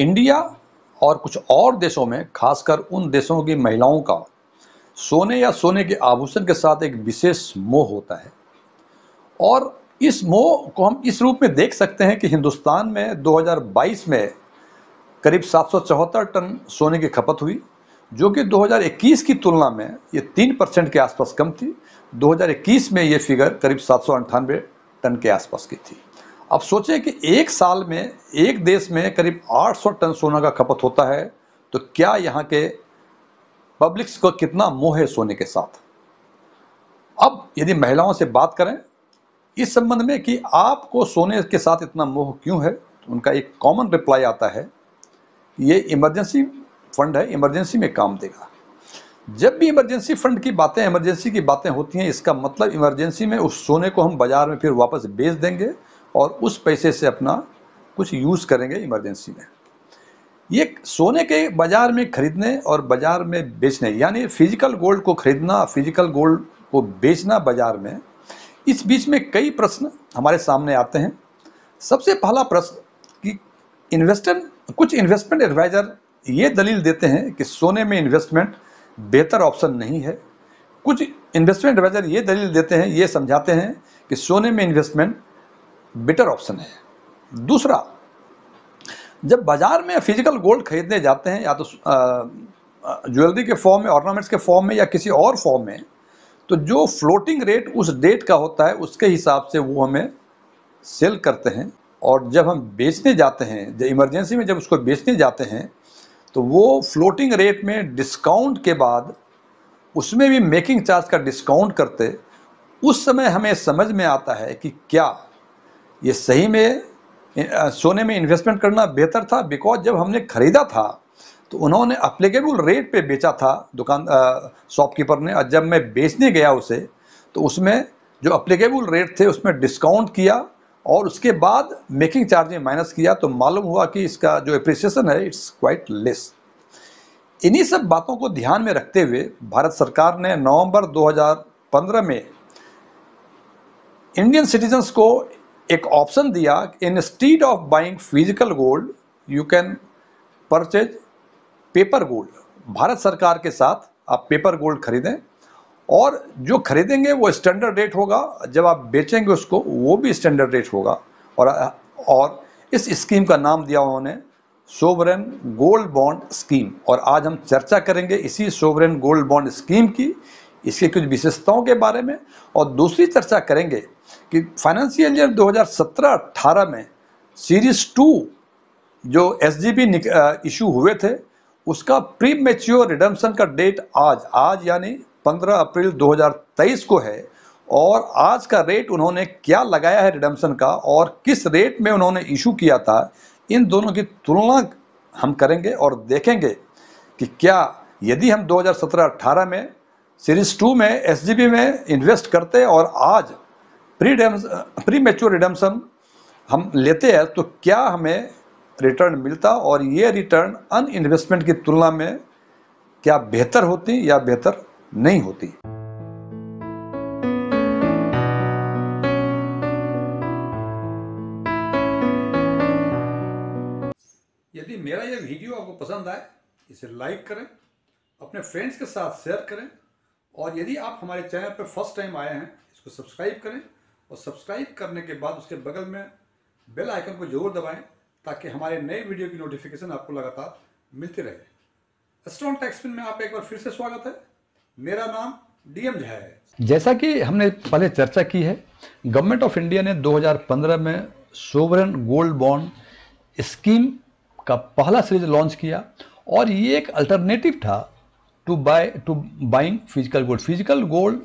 India और कुछ और देशों में खासकर उन देशों की महिलाओं का सोने या सोने के आभूषण के साथ एक विशेष मोह होता है और इस मोह को हम इस रूप में देख सकते हैं कि हिंदुस्तान में 2022 में करीब सात टन सोने की खपत हुई जो कि 2021 की तुलना में ये तीन परसेंट के आसपास कम थी 2021 में ये फिगर करीब सात टन के आसपास की थी अब सोचें कि एक साल में एक देश में करीब 800 टन सोना का खपत होता है तो क्या यहाँ के पब्लिक्स को कितना मोह है सोने के साथ अब यदि महिलाओं से बात करें इस संबंध में कि आपको सोने के साथ इतना मोह क्यों है तो उनका एक कॉमन रिप्लाई आता है ये इमरजेंसी फंड है इमरजेंसी में काम देगा जब भी इमरजेंसी फंड की बातें इमरजेंसी की बातें होती हैं इसका मतलब इमरजेंसी में उस सोने को हम बाजार में फिर वापस बेच देंगे और उस पैसे से अपना कुछ यूज़ करेंगे इमरजेंसी में ये सोने के बाज़ार में खरीदने और बाज़ार में बेचने यानी फिजिकल गोल्ड को खरीदना फिजिकल गोल्ड को बेचना बाज़ार में इस बीच में कई प्रश्न हमारे सामने आते हैं सबसे पहला प्रश्न कि इन्वेस्टर कुछ इन्वेस्टमेंट एडवाइज़र ये दलील देते हैं कि सोने में इन्वेस्टमेंट बेहतर ऑप्शन नहीं है कुछ इन्वेस्टमेंट एडवाइज़र ये दलील देते हैं ये समझाते हैं कि सोने में इन्वेस्टमेंट बेटर ऑप्शन है दूसरा जब बाजार में फिजिकल गोल्ड खरीदने जाते हैं या तो ज्वेलरी के फॉर्म में ऑर्नामेंट्स के फॉर्म में या किसी और फॉर्म में तो जो फ्लोटिंग रेट उस डेट का होता है उसके हिसाब से वो हमें सेल करते हैं और जब हम बेचने जाते हैं जब इमरजेंसी में जब उसको बेचने जाते हैं तो वो फ्लोटिंग रेट में डिस्काउंट के बाद उसमें भी मेकिंग चार्ज का डिस्काउंट करते उस समय हमें समझ में आता है कि क्या ये सही में सोने में इन्वेस्टमेंट करना बेहतर था बिकॉज जब हमने खरीदा था तो उन्होंने अप्लीकेबल रेट पे बेचा था दुकान शॉपकीपर ने और जब मैं बेचने गया उसे तो उसमें जो अप्लीकेबल रेट थे उसमें डिस्काउंट किया और उसके बाद मेकिंग चार्ज में माइनस किया तो मालूम हुआ कि इसका जो अप्रिसिएशन है इट्स क्वाइट लेस इन्हीं सब बातों को ध्यान में रखते हुए भारत सरकार ने नवंबर 2015 में इंडियन सिटीजन्स को एक ऑप्शन दिया instead of buying physical gold you can purchase paper gold Bharat सरकार के साथ आप पेपर गोल्ड खरीदें और जो खरीदेंगे वो स्टैंडर्ड रेट होगा जब आप बेचेंगे उसको वो भी स्टैंडर्ड रेट होगा और और इस स्कीम का नाम दिया उन्होंने सोवरेन गोल्ड बॉन्ड स्कीम और आज हम चर्चा करेंगे इसी सोवरेन गोल्ड बॉन्ड स्कीम की इसके कुछ विशेषताओं के बारे में और दूसरी चर्चा करेंगे कि फाइनेंशियल ईयर 2017-18 में सीरीज टू जो एस इशू हुए थे उसका प्री मेच्योर रिडम्सन का डेट आज आज यानी 15 अप्रैल 2023 को है और आज का रेट उन्होंने क्या लगाया है रिडम्सन का और किस रेट में उन्होंने इशू किया था इन दोनों की तुलना हम करेंगे और देखेंगे कि क्या यदि हम 2017-18 में सीरीज टू में एस में इन्वेस्ट करते और आज प्री मेच्योर रिडम्सन हम लेते हैं तो क्या हमें रिटर्न मिलता और ये रिटर्न अन इन्वेस्टमेंट की तुलना में क्या बेहतर होती या बेहतर नहीं होती यदि मेरा यह वीडियो आपको पसंद आए इसे लाइक करें अपने फ्रेंड्स के साथ शेयर करें और यदि आप हमारे चैनल पर फर्स्ट टाइम आए हैं इसको सब्सक्राइब करें और सब्सक्राइब करने के बाद उसके बगल में बेल आइकन को जरूर दबाएं ताकि हमारे नए वीडियो की नोटिफिकेशन आपको लगातार मिलती रहे एस्ट्रॉन टैक्सपिन में आप एक बार फिर से स्वागत है मेरा नाम डीएम झा है जैसा कि हमने पहले चर्चा की है गवर्नमेंट ऑफ इंडिया ने 2015 में सोवरन गोल्ड बॉन्ड स्कीम का पहला सीरीज लॉन्च किया और ये एक अल्टरनेटिव था to buy to buying physical gold physical gold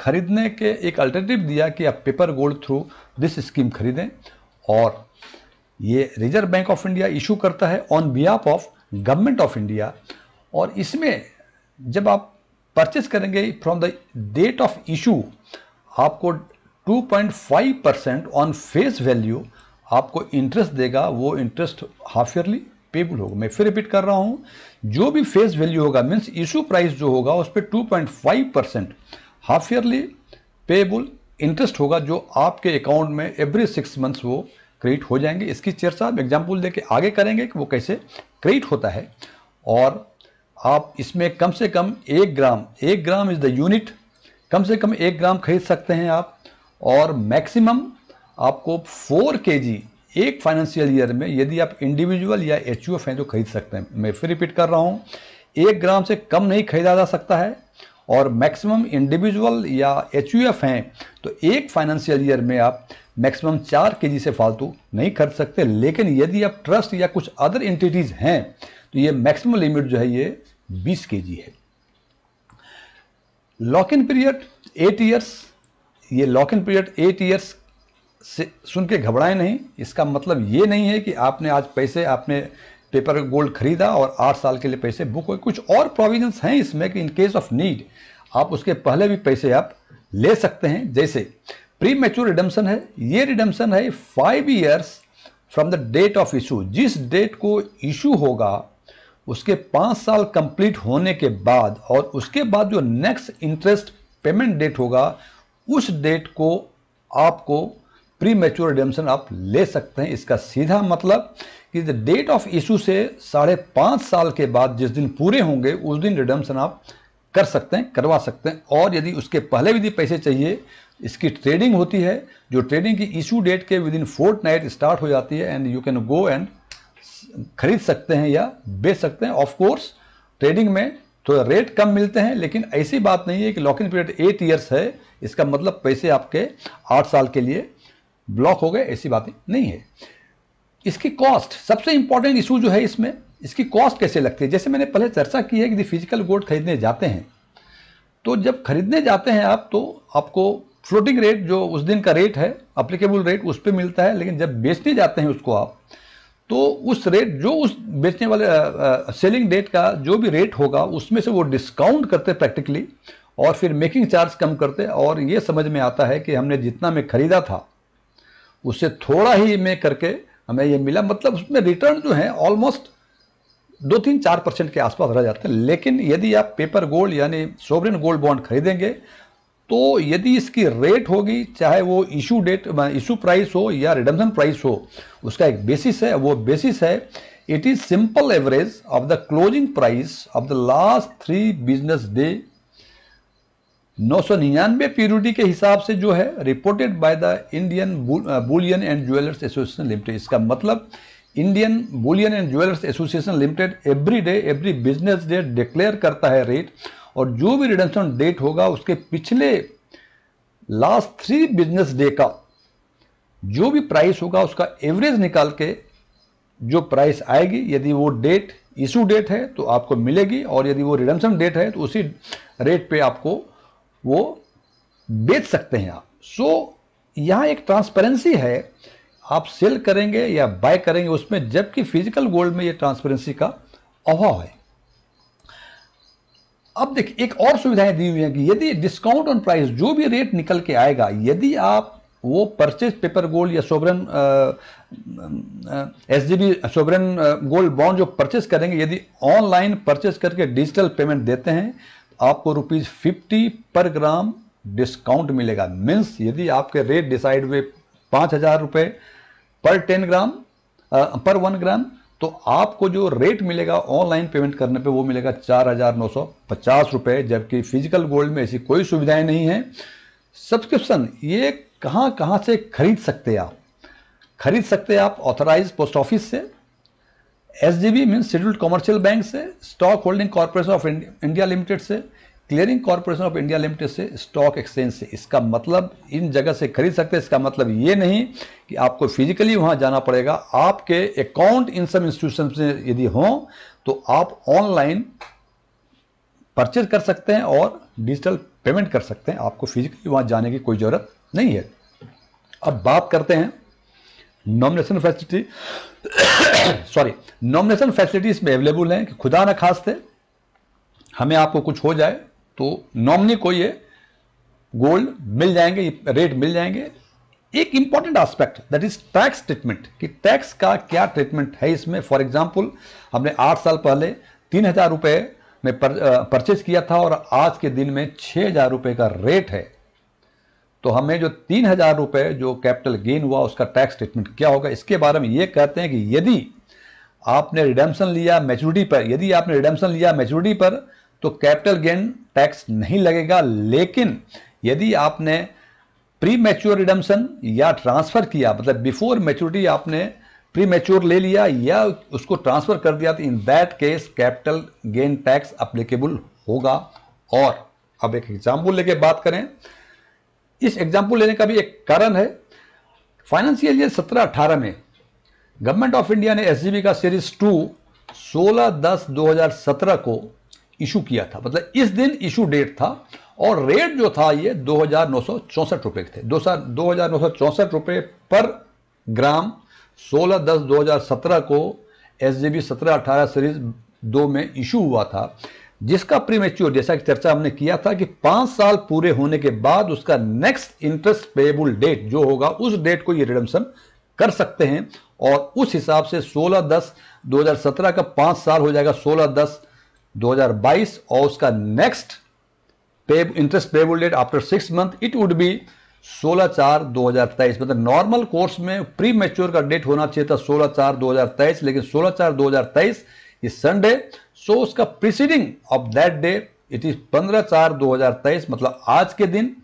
खरीदने के एक अल्टरनेटिव दिया कि आप paper gold through this scheme खरीदें और ये Reserve Bank of India issue करता है on behalf of Government of India और इसमें जब आप परचेस करेंगे from the date of issue आपको 2.5 परसेंट ऑन फेस वैल्यू आपको इंटरेस्ट देगा वो इंटरेस्ट हाफ ईयरली पेबल होगा मैं फिर रिपीट कर रहा हूँ जो भी फेस वैल्यू होगा मीन्स इशू प्राइस जो होगा उस पर two point five percent half yearly payable interest होगा जो आपके अकाउंट में एवरी सिक्स मंथ्स वो क्रेडिट हो जाएंगे इसकी चर्चा आप एग्जाम्पल दे के आगे करेंगे कि वो कैसे क्रेडिट होता है और आप इसमें कम से कम एक ग्राम एक ग्राम इज़ द यूनिट कम से कम एक ग्राम खरीद सकते हैं आप और मैक्सिमम आपको फोर के जी एक फाइनेंशियल ईयर में यदि आप इंडिविजुअल या एच यू एफ हैं तो खरीद सकते हैं मैं फिर रिपीट कर रहा हूँ एक ग्राम से कम नहीं खरीदा जा सकता है और मैक्सिमम इंडिविजुअल या एच हैं तो एक फाइनेंशियल ईयर में आप मैक्सिमम चार के से फालतू नहीं खरीद सकते लेकिन यदि आप ट्रस्ट या कुछ अदर एंटिटीज़ हैं तो ये मैक्सिमम लिमिट जो है ये 20 के है lock in period eight years ये lock in period eight years से सुन के घबराएं नहीं इसका मतलब ये नहीं है कि आपने आज पैसे आपने पेपर गोल्ड खरीदा और आठ साल के लिए पैसे बुक हुए कुछ और प्रोविजंस हैं इसमें कि इन केस ऑफ नीड आप उसके पहले भी पैसे आप ले सकते हैं जैसे प्री मेच्योर रिडम्सन है ये रिडम्सन है five years from the date of issue जिस डेट को इशू होगा उसके पाँच साल कंप्लीट होने के बाद और उसके बाद जो नेक्स्ट इंटरेस्ट पेमेंट डेट होगा उस डेट को आपको प्री मेच्योर रिडेम्पशन आप ले सकते हैं इसका सीधा मतलब कि द डेट ऑफ इशू से साढ़े पाँच साल के बाद जिस दिन पूरे होंगे उस दिन रिडेम्पशन आप कर सकते हैं करवा सकते हैं और यदि उसके पहले भी पैसे चाहिए इसकी ट्रेडिंग होती है जो ट्रेडिंग की इशू डेट के within fortnight start हो जाती है and you can go and खरीद सकते हैं या बेच सकते हैं ऑफ कोर्स ट्रेडिंग में थोड़ा रेट कम मिलते हैं लेकिन ऐसी बात नहीं है कि lock in period eight years है इसका मतलब पैसे आपके आठ साल के लिए ब्लॉक हो गए ऐसी बातें नहीं है इसकी कॉस्ट सबसे इंपॉर्टेंट इशू जो है इसमें इसकी कॉस्ट कैसे लगती है जैसे मैंने पहले चर्चा की है कि फिजिकल गोल्ड खरीदने जाते हैं तो जब खरीदने जाते हैं आप तो आपको फ्लोटिंग रेट जो उस दिन का रेट है अप्लीकेबल रेट उस पर मिलता है लेकिन जब बेचने जाते हैं उसको आप तो उस रेट जो उस बेचने वाले आ, आ, सेलिंग डेट का जो भी रेट होगा उसमें से वो डिस्काउंट करते प्रैक्टिकली और फिर मेकिंग चार्ज कम करते और ये समझ में आता है कि हमने जितना में खरीदा था उससे थोड़ा ही में करके हमें ये मिला मतलब उसमें रिटर्न जो है ऑलमोस्ट दो तीन चार परसेंट के आसपास रह जाते हैं लेकिन यदि आप पेपर गोल्ड यानी सोवरिन गोल्ड बॉन्ड खरीदेंगे तो यदि इसकी रेट होगी चाहे वो इशू डेट इशू प्राइस हो या रिडम्पन प्राइस हो उसका एक बेसिस है वो बेसिस है it is simple average of the closing price of the last three business day निन्यानवे प्योरिटी के हिसाब से जो है reported by the Indian bullion and jewellers association limited इसका मतलब Indian bullion and jewellers association limited every day every business day declare करता है रेट और जो भी रिडक्शन डेट होगा उसके पिछले लास्ट थ्री बिजनेस डे का जो भी प्राइस होगा उसका एवरेज निकाल के जो प्राइस आएगी यदि वो डेट इशू डेट है तो आपको मिलेगी और यदि वो रिडम्सन डेट है तो उसी रेट पे आपको वो बेच सकते हैं आप सो so, यहाँ एक ट्रांसपेरेंसी है आप सेल करेंगे या बाय करेंगे उसमें जबकि फिजिकल गोल्ड में ये ट्रांसपेरेंसी का अभाव है अब देखिए एक और सुविधाएं दी हुई है कि यदि डिस्काउंट ऑन प्राइस जो भी रेट निकल के आएगा यदि आप वो परचेज पेपर गोल्ड या sovereign S G B sovereign gold bond जो परचेज करेंगे यदि ऑनलाइन परचेज करके डिजिटल पेमेंट देते हैं आपको रुपीज़ फिफ्टी पर ग्राम डिस्काउंट मिलेगा मीन्स यदि आपके रेट डिसाइड हुए पांच हज़ार रुपये पर टेन ग्राम आ, पर वन ग्राम तो आपको जो रेट मिलेगा ऑनलाइन पेमेंट करने पे वो मिलेगा चार हज़ार नौ सौ पचास रुपए जबकि फिजिकल गोल्ड में ऐसी कोई सुविधाएं नहीं है सब्सक्रिप्शन ये कहाँ कहाँ से खरीद सकते आप खरीद सकते आप ऑथराइज पोस्ट ऑफिस से S B means scheduled commercial bank से stock holding corporation of India limited से clearing corporation of India limited से स्टॉक एक्सचेंज से इसका मतलब इन जगह से खरीद सकते हैं इसका मतलब ये नहीं कि आपको फिजिकली वहाँ जाना पड़ेगा आपके अकाउंट इन सब इंस्टीट्यूशन से यदि हों तो आप ऑनलाइन परचेज कर सकते हैं और डिजिटल पेमेंट कर सकते हैं आपको फिजिकली वहाँ जाने की कोई ज़रूरत नहीं है अब बात करते हैं nomination facility sorry nomination facility इसमें अवेलेबल हैं कि खुदा न खास्ते हमें आपको कुछ हो जाए तो नॉमनी को ये गोल्ड मिल जाएंगे रेट मिल जाएंगे एक important aspect that is tax treatment कि टैक्स का क्या ट्रीटमेंट है इसमें फॉर एग्जाम्पल हमने आठ साल पहले तीन हज़ार रुपये में परचेज किया था और आज के दिन में छः हज़ार रुपये का रेट है तो हमें जो तीन हजार रुपये जो कैपिटल गेन हुआ उसका टैक्स स्टेटमेंट क्या होगा इसके बारे में ये कहते हैं कि यदि आपने रिडेम्पशन लिया मेच्योरिटी पर यदि आपने रिडेम्पशन लिया मेच्योरिटी पर तो कैपिटल गेन टैक्स नहीं लगेगा लेकिन यदि आपने प्री मेच्योर रिडम्सन या ट्रांसफ़र किया मतलब बिफोर मेच्योरिटी आपने प्री मेच्योर ले लिया या उसको ट्रांसफ़र कर दिया तो in that case capital gain tax applicable होगा और अब एक एग्जाम्पल लेके बात करें इस एग्जाम्पल लेने का भी एक कारण है फाइनेंशियल ईयर सत्रह अठारह में गवर्नमेंट ऑफ इंडिया ने एस का सीरीज टू सोलह दस 2017 को इशू किया था मतलब इस दिन इशू डेट था और रेट जो था ये दो रुपए थे दो सौ रुपए पर ग्राम 16 दस 2017 को एस जी बी सत्रह अठारह सीरीज दो में इशू हुआ था जिसका प्रीमेच्योर जैसा कि चर्चा हमने किया था कि पांच साल पूरे होने के बाद उसका नेक्स्ट इंटरेस्ट पेएबल डेट जो होगा उस डेट को ये रिडम्सन कर सकते हैं और उस हिसाब से 16 दस 2017 का पांच साल हो जाएगा 16 दस 2022 और उसका नेक्स्ट पे interest payable date after six month it would be 16 चार 2023 मतलब नॉर्मल कोर्स में प्री मेच्योर का डेट होना चाहिए था 16 चार 2023 लेकिन 16 चार 2023 is संडे सो उसका preceding of that day it is 15 चार 2023 मतलब आज के दिन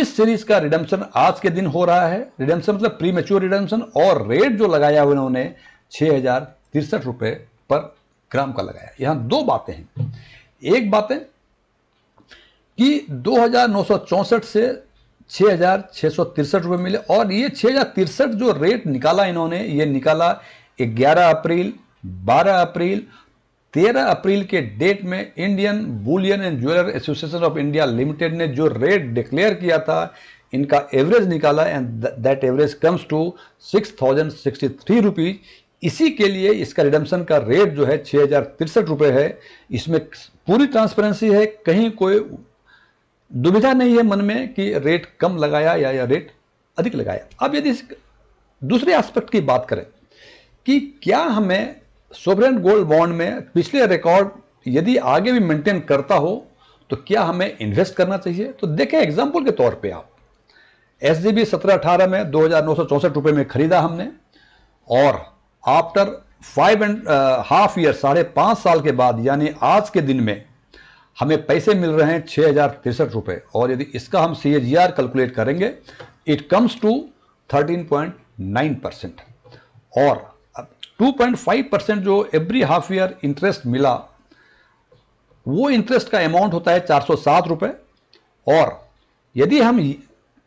इस सीरीज का रिडम्पशन आज के दिन हो रहा है रिडम्पशन मतलब प्री मेच्योर रिडम्पशन और रेट जो लगाया उन्होंने छह रुपए पर ग्राम का लगाया यहां दो बातें हैं एक बातें कि दो से छः रुपए मिले और ये छः जो रेट निकाला इन्होंने ये निकाला 11 अप्रैल 12 अप्रैल 13 अप्रैल के डेट में Indian bullion and jeweller association of India limited ने जो रेट डिक्लेयर किया था इनका एवरेज निकाला and that average comes to six thousand sixty three rupees इसी के लिए इसका रिडम्सन का रेट जो है छः हज़ार तिरसठ रुपए है इसमें पूरी ट्रांसपेरेंसी है कहीं कोई दुविधा नहीं है मन में कि रेट कम लगाया या, या रेट अधिक लगाया अब यदि दूसरे एस्पेक्ट की बात करें कि क्या हमें सोवरेन गोल्ड बॉन्ड में पिछले रिकॉर्ड यदि आगे भी मेंटेन करता हो तो क्या हमें इन्वेस्ट करना चाहिए तो देखें एग्जाम्पल के तौर पे आप एस जी बी सत्रह अठारह में दो हज़ार नौ सौ चौंसठ रुपये में खरीदा हमने और after five and half year साढ़े पाँच साल के बाद यानी आज के दिन में हमें पैसे मिल रहे हैं छः हज़ार तिरसठ रुपये और यदि इसका हम C H G R calculate करेंगे it comes to thirteen point nine percent और 2.5 परसेंट जो एवरी हाफ ईयर इंटरेस्ट मिला वो इंटरेस्ट का अमाउंट होता है चार सौ और यदि हम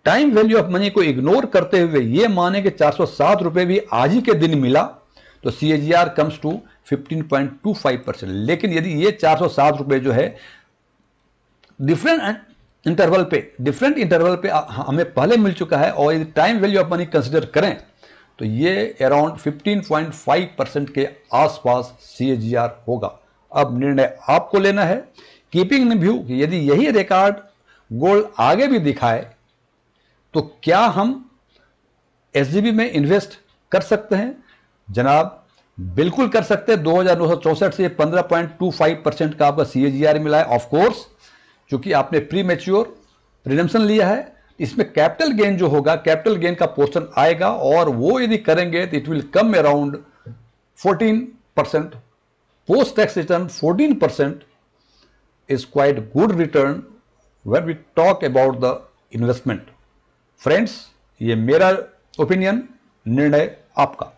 टाइम वैल्यू ऑफ मनी को इग्नोर करते हुए ये माने कि चार सौ भी आज ही के दिन मिला तो सी कम्स टू 15.25 परसेंट लेकिन यदि ये चार सौ जो है डिफरेंट इंटरवल पे डिफरेंट इंटरवल पे हमें पहले मिल चुका है और यदि time value of money consider करें तो ये अराउंड 15.5 परसेंट के आसपास सी होगा अब निर्णय आपको लेना है कीपिंग इन व्यू यदि यही रिकॉर्ड गोल्ड आगे भी दिखाए तो क्या हम एस में इन्वेस्ट कर सकते हैं जनाब बिल्कुल कर सकते हैं दो से 15.25 परसेंट का आपका सी मिला है ऑफकोर्स चूंकि आपने प्री मेच्योर प्रिडम्सन लिया है इसमें कैपिटल गेन जो होगा कैपिटल गेन का पोर्शन आएगा और वो यदि करेंगे तो it will come around 14 percent post tax return 14 percent is quite good return when we talk about the investment friends ये मेरा ओपिनियन निर्णय आपका